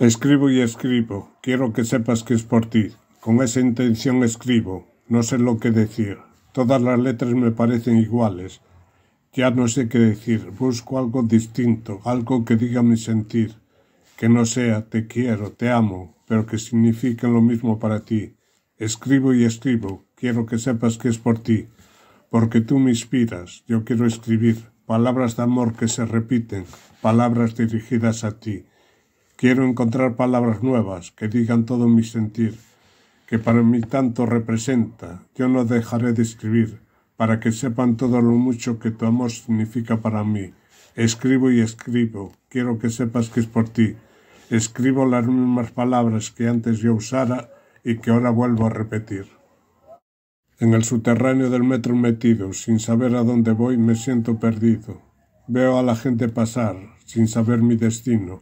Escribo y escribo. Quiero que sepas que es por ti. Con esa intención escribo. No sé lo que decir. Todas las letras me parecen iguales. Ya no sé qué decir. Busco algo distinto, algo que diga mi sentir. Que no sea te quiero, te amo, pero que signifique lo mismo para ti. Escribo y escribo. Quiero que sepas que es por ti. Porque tú me inspiras. Yo quiero escribir. Palabras de amor que se repiten. Palabras dirigidas a ti Quiero encontrar palabras nuevas que digan todo mi sentir, que para mí tanto representa. Yo no dejaré de escribir, para que sepan todo lo mucho que tu amor significa para mí. Escribo y escribo, quiero que sepas que es por ti. Escribo las mismas palabras que antes yo usara y que ahora vuelvo a repetir. En el subterráneo del metro metido, sin saber a dónde voy, me siento perdido. Veo a la gente pasar, sin saber mi destino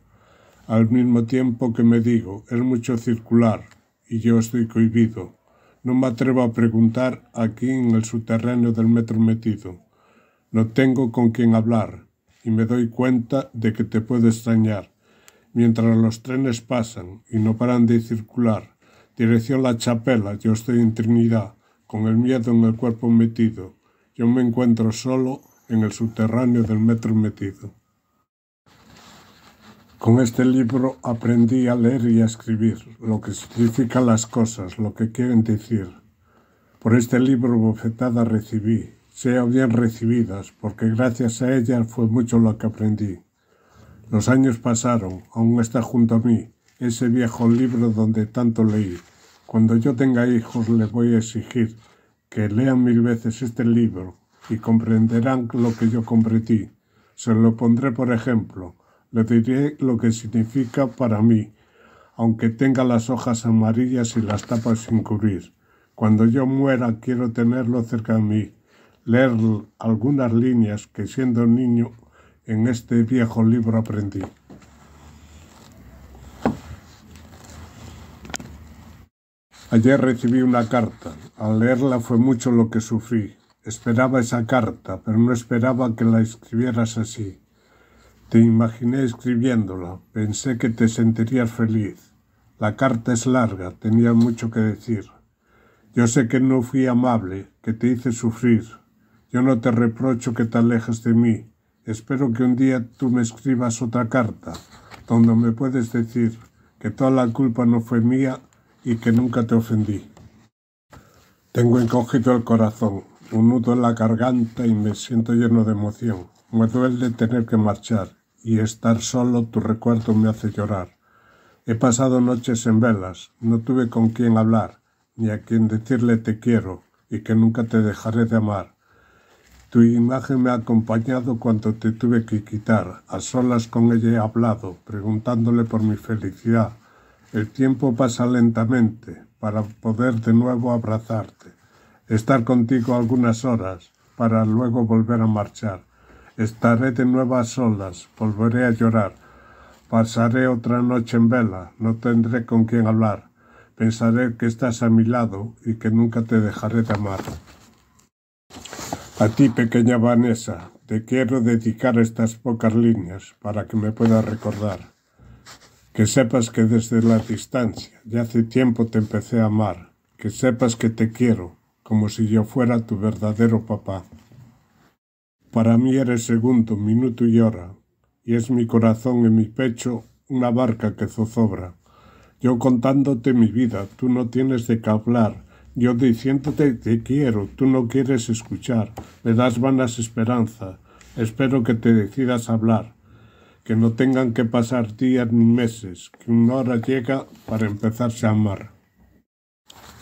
al mismo tiempo que me digo, es mucho circular, y yo estoy cohibido. No me atrevo a preguntar aquí en el subterráneo del metro metido. No tengo con quién hablar, y me doy cuenta de que te puedo extrañar. Mientras los trenes pasan y no paran de circular, dirección La Chapela, yo estoy en Trinidad, con el miedo en el cuerpo metido. Yo me encuentro solo en el subterráneo del metro metido. Con este libro aprendí a leer y a escribir, lo que significan las cosas, lo que quieren decir. Por este libro bofetada recibí, sean bien recibidas, porque gracias a ellas fue mucho lo que aprendí. Los años pasaron, aún está junto a mí, ese viejo libro donde tanto leí. Cuando yo tenga hijos les voy a exigir que lean mil veces este libro y comprenderán lo que yo comprendí. Se lo pondré por ejemplo le diré lo que significa para mí, aunque tenga las hojas amarillas y las tapas sin cubrir. Cuando yo muera quiero tenerlo cerca de mí, leer algunas líneas que siendo niño en este viejo libro aprendí. Ayer recibí una carta. Al leerla fue mucho lo que sufrí. Esperaba esa carta, pero no esperaba que la escribieras así. Te imaginé escribiéndola, pensé que te sentirías feliz. La carta es larga, tenía mucho que decir. Yo sé que no fui amable, que te hice sufrir. Yo no te reprocho que te alejes de mí. Espero que un día tú me escribas otra carta, donde me puedes decir que toda la culpa no fue mía y que nunca te ofendí. Tengo encogido el corazón, un nudo en la garganta y me siento lleno de emoción. Me duele tener que marchar y estar solo tu recuerdo me hace llorar. He pasado noches en velas, no tuve con quién hablar, ni a quien decirle te quiero y que nunca te dejaré de amar. Tu imagen me ha acompañado cuando te tuve que quitar, a solas con ella he hablado, preguntándole por mi felicidad. El tiempo pasa lentamente para poder de nuevo abrazarte, estar contigo algunas horas para luego volver a marchar. Estaré de nuevo a solas, volveré a llorar. Pasaré otra noche en vela, no tendré con quién hablar. Pensaré que estás a mi lado y que nunca te dejaré de amar. A ti, pequeña Vanessa, te quiero dedicar estas pocas líneas para que me puedas recordar. Que sepas que desde la distancia, ya hace tiempo te empecé a amar. Que sepas que te quiero, como si yo fuera tu verdadero papá. Para mí eres segundo, minuto y hora, y es mi corazón en mi pecho una barca que zozobra. Yo contándote mi vida, tú no tienes de qué hablar. Yo diciéndote te quiero, tú no quieres escuchar. Me das vanas esperanzas. Espero que te decidas hablar. Que no tengan que pasar días ni meses, que una hora llega para empezarse a amar.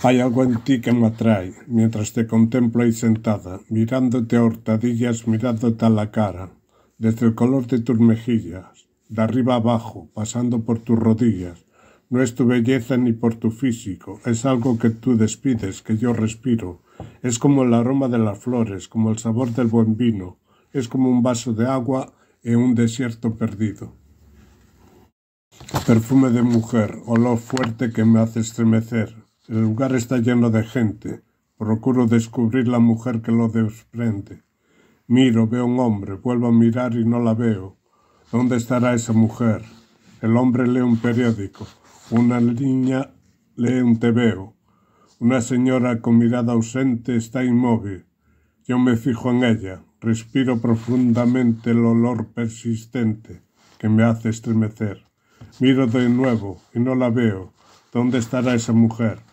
Hay algo en ti que me atrae, mientras te contemplo ahí sentada, mirándote a hurtadillas, mirándote a la cara, desde el color de tus mejillas, de arriba abajo, pasando por tus rodillas. No es tu belleza ni por tu físico, es algo que tú despides, que yo respiro. Es como el aroma de las flores, como el sabor del buen vino, es como un vaso de agua en un desierto perdido. Perfume de mujer, olor fuerte que me hace estremecer, el lugar está lleno de gente. Procuro descubrir la mujer que lo desprende. Miro, veo un hombre, vuelvo a mirar y no la veo. ¿Dónde estará esa mujer? El hombre lee un periódico. Una niña lee un tebeo. Una señora con mirada ausente está inmóvil. Yo me fijo en ella, respiro profundamente el olor persistente que me hace estremecer. Miro de nuevo y no la veo. ¿Dónde estará esa mujer?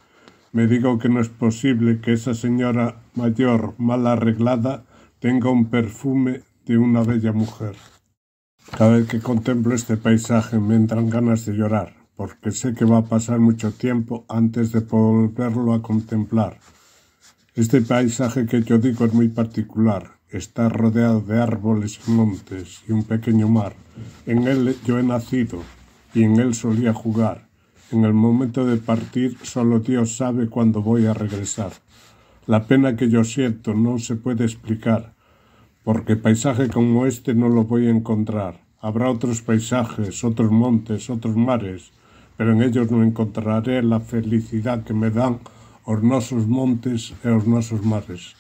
me digo que no es posible que esa señora mayor mal arreglada tenga un perfume de una bella mujer. Cada vez que contemplo este paisaje me entran ganas de llorar, porque sé que va a pasar mucho tiempo antes de volverlo a contemplar. Este paisaje que yo digo es muy particular, está rodeado de árboles y montes y un pequeño mar. En él yo he nacido y en él solía jugar. En el momento de partir, solo Dios sabe cuándo voy a regresar. La pena que yo siento no se puede explicar, porque paisaje como este no lo voy a encontrar. Habrá otros paisajes, otros montes, otros mares, pero en ellos no encontraré la felicidad que me dan hornosos montes e hornosos mares.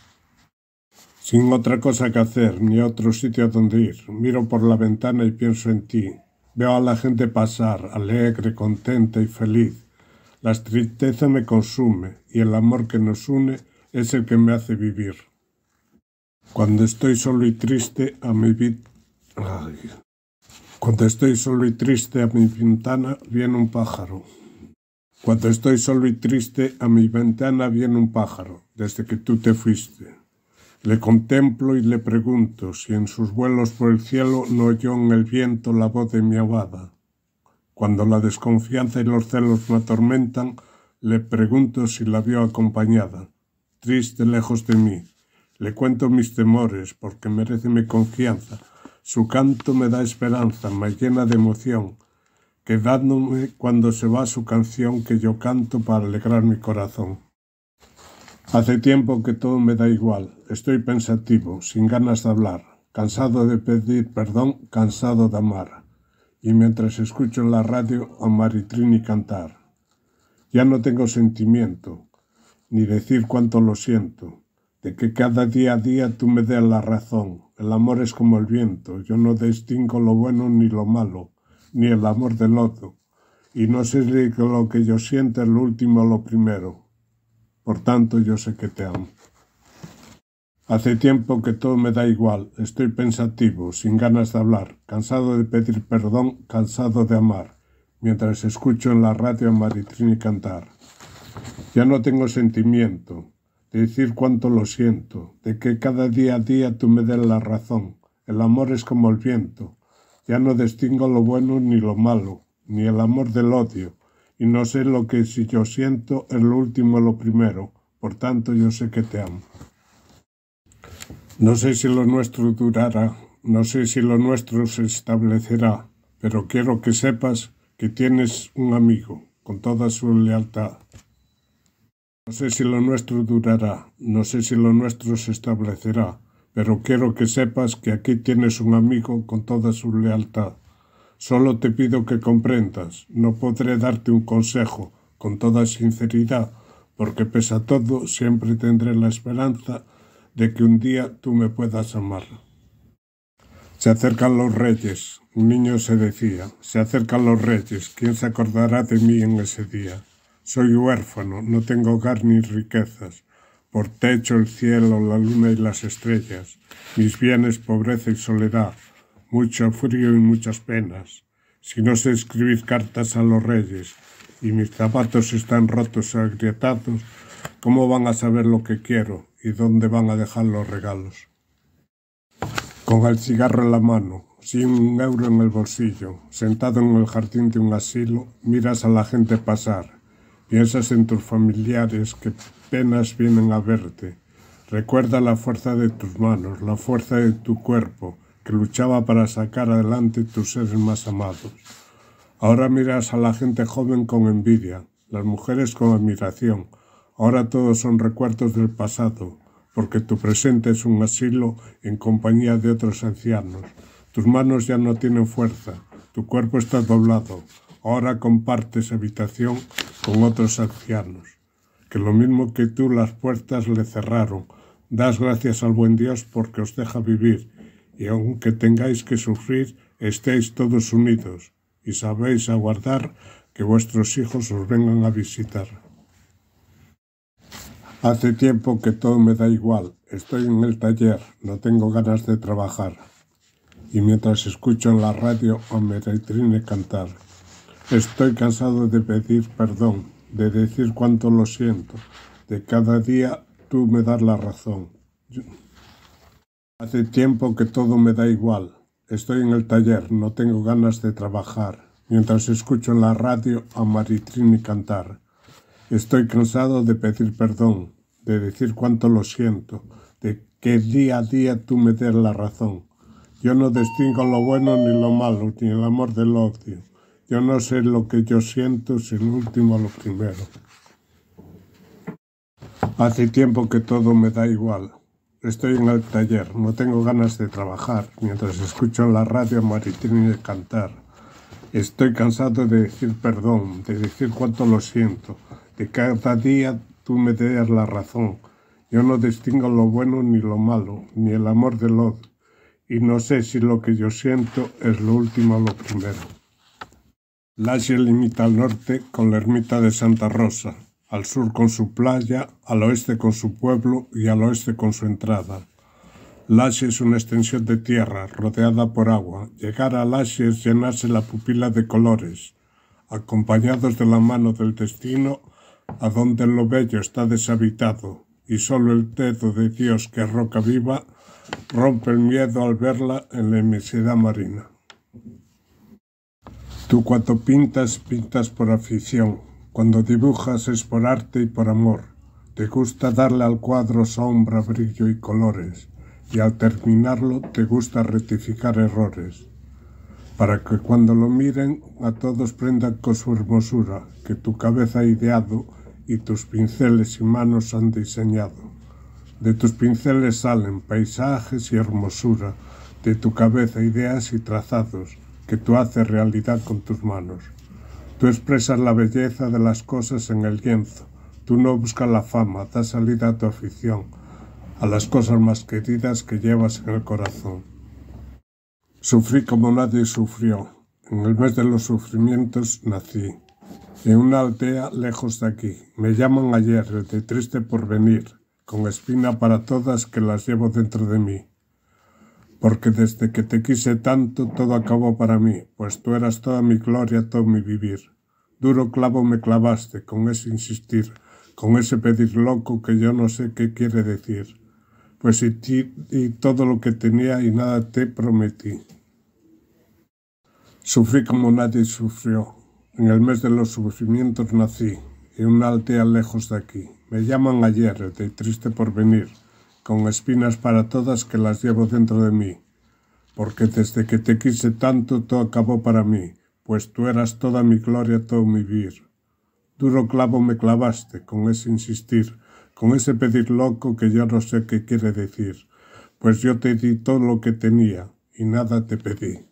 Sin otra cosa que hacer, ni otro sitio donde ir, miro por la ventana y pienso en ti, Veo a la gente pasar, alegre, contenta y feliz. La tristeza me consume y el amor que nos une es el que me hace vivir. Cuando estoy solo y triste a mi Cuando estoy solo y triste a mi ventana viene un pájaro. Cuando estoy solo y triste a mi ventana viene un pájaro, desde que tú te fuiste. Le contemplo y le pregunto si en sus vuelos por el cielo no oyó en el viento la voz de mi abada. Cuando la desconfianza y los celos me atormentan, le pregunto si la vio acompañada, triste lejos de mí. Le cuento mis temores porque merece mi confianza. Su canto me da esperanza, me llena de emoción, quedándome cuando se va su canción que yo canto para alegrar mi corazón. Hace tiempo que todo me da igual. Estoy pensativo, sin ganas de hablar, cansado de pedir perdón, cansado de amar. Y mientras escucho en la radio a Maritrini cantar. Ya no tengo sentimiento, ni decir cuánto lo siento, de que cada día a día tú me des la razón. El amor es como el viento, yo no distingo lo bueno ni lo malo, ni el amor del otro. Y no sé si lo que yo siento es lo último o lo primero, por tanto, yo sé que te amo. Hace tiempo que todo me da igual, estoy pensativo, sin ganas de hablar, cansado de pedir perdón, cansado de amar, mientras escucho en la radio a Maritrini cantar. Ya no tengo sentimiento, de decir cuánto lo siento, de que cada día a día tú me des la razón. El amor es como el viento, ya no distingo lo bueno ni lo malo, ni el amor del odio, y no sé lo que si yo siento es lo último o lo primero, por tanto yo sé que te amo. No sé si lo nuestro durará, no sé si lo nuestro se establecerá, pero quiero que sepas que tienes un amigo con toda su lealtad. No sé si lo nuestro durará, no sé si lo nuestro se establecerá, pero quiero que sepas que aquí tienes un amigo con toda su lealtad. Solo te pido que comprendas, no podré darte un consejo con toda sinceridad, porque pese a todo siempre tendré la esperanza de que un día tú me puedas amar. Se acercan los reyes, un niño se decía, se acercan los reyes, ¿quién se acordará de mí en ese día? Soy huérfano, no tengo hogar ni riquezas, por techo el cielo, la luna y las estrellas, mis bienes pobreza y soledad, mucho frío y muchas penas. Si no sé escribir cartas a los reyes y mis zapatos están rotos y agrietados, ¿cómo van a saber lo que quiero y dónde van a dejar los regalos? Con el cigarro en la mano, sin un euro en el bolsillo, sentado en el jardín de un asilo, miras a la gente pasar, piensas en tus familiares que penas vienen a verte, recuerda la fuerza de tus manos, la fuerza de tu cuerpo, que luchaba para sacar adelante tus seres más amados. Ahora miras a la gente joven con envidia, las mujeres con admiración. Ahora todos son recuerdos del pasado, porque tu presente es un asilo en compañía de otros ancianos. Tus manos ya no tienen fuerza, tu cuerpo está doblado. Ahora compartes habitación con otros ancianos, que lo mismo que tú las puertas le cerraron. Das gracias al buen Dios porque os deja vivir y aunque tengáis que sufrir, estéis todos unidos, y sabéis aguardar que vuestros hijos os vengan a visitar. Hace tiempo que todo me da igual, estoy en el taller, no tengo ganas de trabajar. Y mientras escucho en la radio a Meretrine cantar, estoy cansado de pedir perdón, de decir cuánto lo siento, de cada día tú me das la razón. Hace tiempo que todo me da igual. Estoy en el taller, no tengo ganas de trabajar. Mientras escucho en la radio a Maritrini cantar. Estoy cansado de pedir perdón, de decir cuánto lo siento, de que día a día tú me des la razón. Yo no distingo lo bueno ni lo malo, ni el amor del odio. Yo no sé lo que yo siento, si el último lo primero. Hace tiempo que todo me da igual. Estoy en el taller, no tengo ganas de trabajar mientras escucho en la radio a Maritini cantar. Estoy cansado de decir perdón, de decir cuánto lo siento, de cada día tú me des la razón. Yo no distingo lo bueno ni lo malo, ni el amor de Lod, y no sé si lo que yo siento es lo último o lo primero. Lache limita al norte con la ermita de Santa Rosa, al sur con su playa, al oeste con su pueblo y al oeste con su entrada. Lache es una extensión de tierra rodeada por agua. Llegar a Lache es llenarse la pupila de colores, acompañados de la mano del destino, a donde lo bello está deshabitado, y solo el dedo de Dios, que es roca viva, rompe el miedo al verla en la inmensidad marina. Tú cuando pintas, pintas por afición, cuando dibujas es por arte y por amor. Te gusta darle al cuadro sombra, brillo y colores, y al terminarlo te gusta rectificar errores, para que cuando lo miren a todos prendan con su hermosura que tu cabeza ha ideado y tus pinceles y manos han diseñado. De tus pinceles salen paisajes y hermosura, de tu cabeza ideas y trazados que tú haces realidad con tus manos. Tú expresas la belleza de las cosas en el lienzo. Tú no buscas la fama, da salida a tu afición, a las cosas más queridas que llevas en el corazón. Sufrí como nadie sufrió. En el mes de los sufrimientos nací. En una aldea lejos de aquí. Me llaman ayer, de triste porvenir, con espina para todas que las llevo dentro de mí porque desde que te quise tanto todo acabó para mí, pues tú eras toda mi gloria, todo mi vivir. Duro clavo me clavaste, con ese insistir, con ese pedir loco que yo no sé qué quiere decir, pues y, ti, y todo lo que tenía y nada te prometí. Sufrí como nadie sufrió, en el mes de los sufrimientos nací, en un aldea lejos de aquí. Me llaman ayer, de triste porvenir, con espinas para todas que las llevo dentro de mí. Porque desde que te quise tanto, todo acabó para mí, pues tú eras toda mi gloria, todo mi vivir. Duro clavo me clavaste, con ese insistir, con ese pedir loco que ya no sé qué quiere decir, pues yo te di todo lo que tenía y nada te pedí.